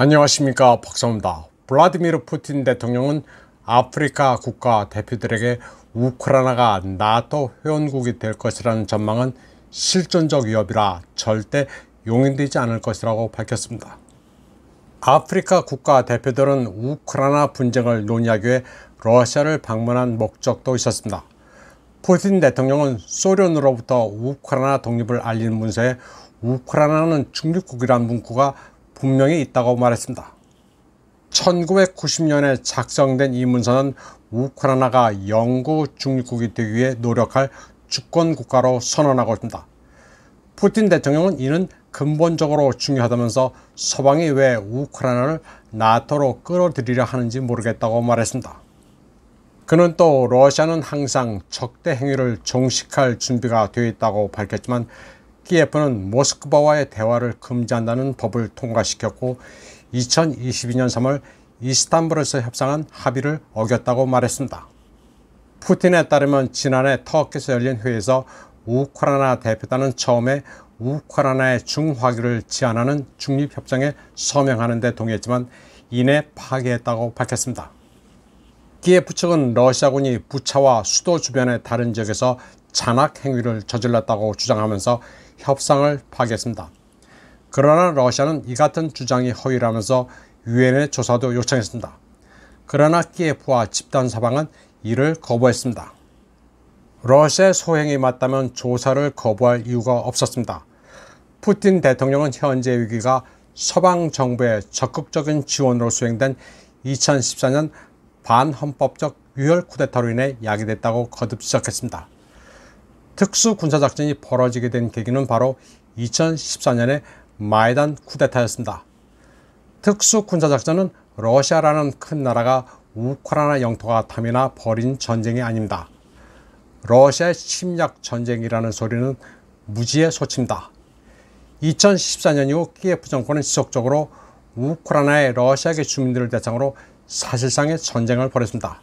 안녕하십니까 박사입니다. 블라디미르 푸틴 대통령은 아프리카 국가 대표들에게 우크라이나가 나토 회원국이 될 것이라는 전망은 실존적 위협이라 절대 용인되지 않을 것이라고 밝혔습니다. 아프리카 국가 대표들은 우크라이나 분쟁을 논의하기 위해 러시아를 방문한 목적도 있었습니다. 푸틴 대통령은 소련으로부터 우크라이나 독립을 알리는 문서에 우크라이나는 중립국이라는 문구가 분명히 있다고 말했습니다. 1990년에 작성된 이 문서는 우크라이나가 영구 중립국이 되기 위해 노력할 주권국가로 선언하고 있습니다. 푸틴 대통령은 이는 근본적으로 중요하다면서 서방이 왜 우크라이나를 나토로 끌어들이려 하는지 모르겠다고 말했습니다. 그는 또 러시아는 항상 적대 행위를 종식할 준비가 되어 있다고 밝혔지만 키예프는 모스크바와의 대화를 금지한다는 법을 통과시켰고 2022년 3월 이스탄불에서 협상한 합의를 어겼다고 말했습니다. 푸틴에 따르면 지난해 터키에서 열린 회의에서 우크라이나 대표단은 처음에 우크라이나의 중화기를 지한하는 중립협정에 서명하는 데 동의했지만 이내 파기했다고 밝혔습니다. 기예프 측은 러시아군이 부차와 수도 주변의 다른 지역에서 잔악 행위를 저질렀다고 주장하면서 협상을 파기했습니다. 그러나 러시아는 이 같은 주장이 허위라면서 유엔의 조사도 요청했습니다. 그러나 기예프와 집단 사방은 이를 거부했습니다. 러시아의 소행이 맞다면 조사를 거부할 이유가 없었습니다. 푸틴 대통령은 현재 위기가 서방 정부의 적극적인 지원으로 수행된 2014년 반헌법적 유혈 쿠데타로 인해 야기됐다고 거듭 지적했습니다. 특수 군사작전이 벌어지게 된 계기는 바로 2014년의 마이단 쿠데타였습니다. 특수 군사작전은 러시아라는 큰 나라가 우크라이나 영토가 탐이나 벌인 전쟁이 아닙니다. 러시아의 침략 전쟁이라는 소리는 무지의 소치입니다. 2014년 이후 키예프 정권은 지속적으로 우크라이나의 러시아계 주민들을 대상으로 사실상의 전쟁을 벌였습니다.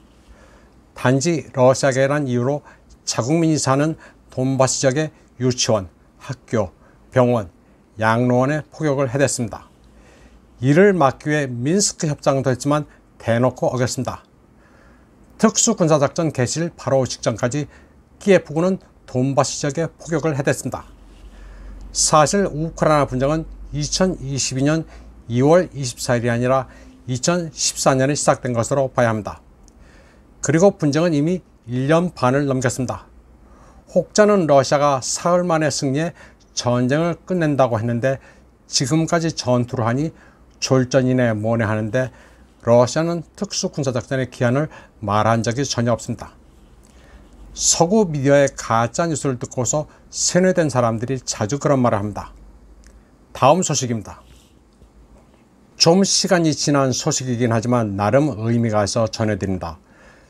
단지 러시아계란 이유로 자국민이 사는 돈바스 지역의 유치원, 학교, 병원, 양로원에 폭격을 해댔습니다. 이를 막기 위해 민스크 협상도 했지만 대놓고 어겼습니다. 특수군사작전 개시를 바로 직전까지 키예프군은 돈바스 지역에 폭격을 해댔습니다. 사실 우크라이나 분쟁은 2022년 2월 24일이 아니라 2014년에 시작된 것으로 봐야 합니다. 그리고 분쟁은 이미 1년 반을 넘겼습니다. 혹자는 러시아가 사흘 만에 승리해 전쟁을 끝낸다고 했는데 지금까지 전투를 하니 졸전이네 뭐네 하는데 러시아는 특수군사작전의 기한을 말한 적이 전혀 없습니다. 서구 미디어의 가짜뉴스를 듣고서 세뇌된 사람들이 자주 그런 말을 합니다. 다음 소식입니다. 좀 시간이 지난 소식이긴 하지만 나름 의미가 있어 전해드립니다.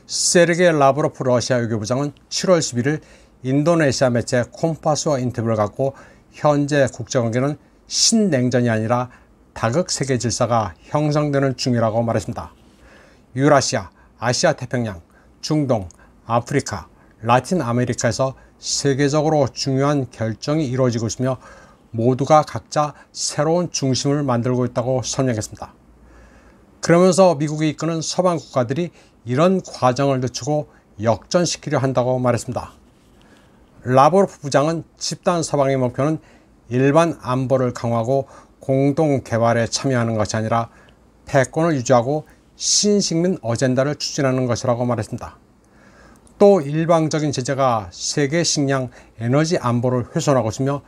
세르게 라브로프 러시아 외교부장은 7월 11일 인도네시아 매체 콤파스와 인터뷰를 갖고 현재 국제관계는 신냉전이 아니라 다극 세계 질서가 형성되는 중이라고 말했습니다. 유라시아, 아시아 태평양, 중동, 아프리카, 라틴 아메리카에서 세계적으로 중요한 결정이 이루어지고 있으며 모두가 각자 새로운 중심을 만들고 있다고 설명했습니다. 그러면서 미국이 이끄는 서방 국가들이 이런 과정을 늦추고 역전시키려 한다고 말했습니다. 라보르프 부장은 집단 서방의 목표는 일반 안보를 강화하고 공동 개발에 참여하는 것이 아니라 패권을 유지하고 신식민 어젠다를 추진하는 것이라고 말했습니다. 또 일방적인 제재가 세계 식량 에너지 안보를 훼손하고 있으며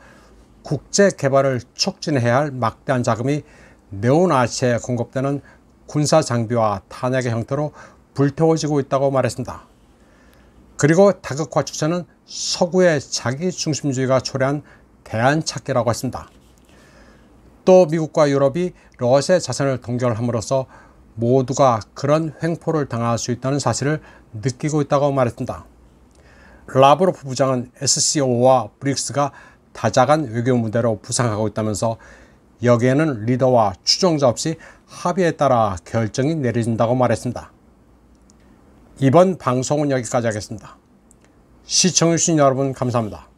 국제 개발을 촉진해야 할 막대한 자금이 네오나시에 공급되는 군사 장비와 탄약의 형태로 불태워지고 있다고 말했습니다. 그리고 다극화 축제는 서구의 자기중심주의가 초래한 대안 찾기라고 했습니다. 또 미국과 유럽이 러시아 자산을 동결함으로써 모두가 그런 횡포를 당할 수 있다는 사실을 느끼고 있다고 말했습니다. 라브로프 부장은 SCO와 e 브릭스가 다자간 외교 무대로 부상하고 있다면서 여기에는 리더와 추종자 없이 합의에 따라 결정이 내려진다고 말했습니다. 이번 방송은 여기까지 하겠습니다. 시청해주신 여러분 감사합니다.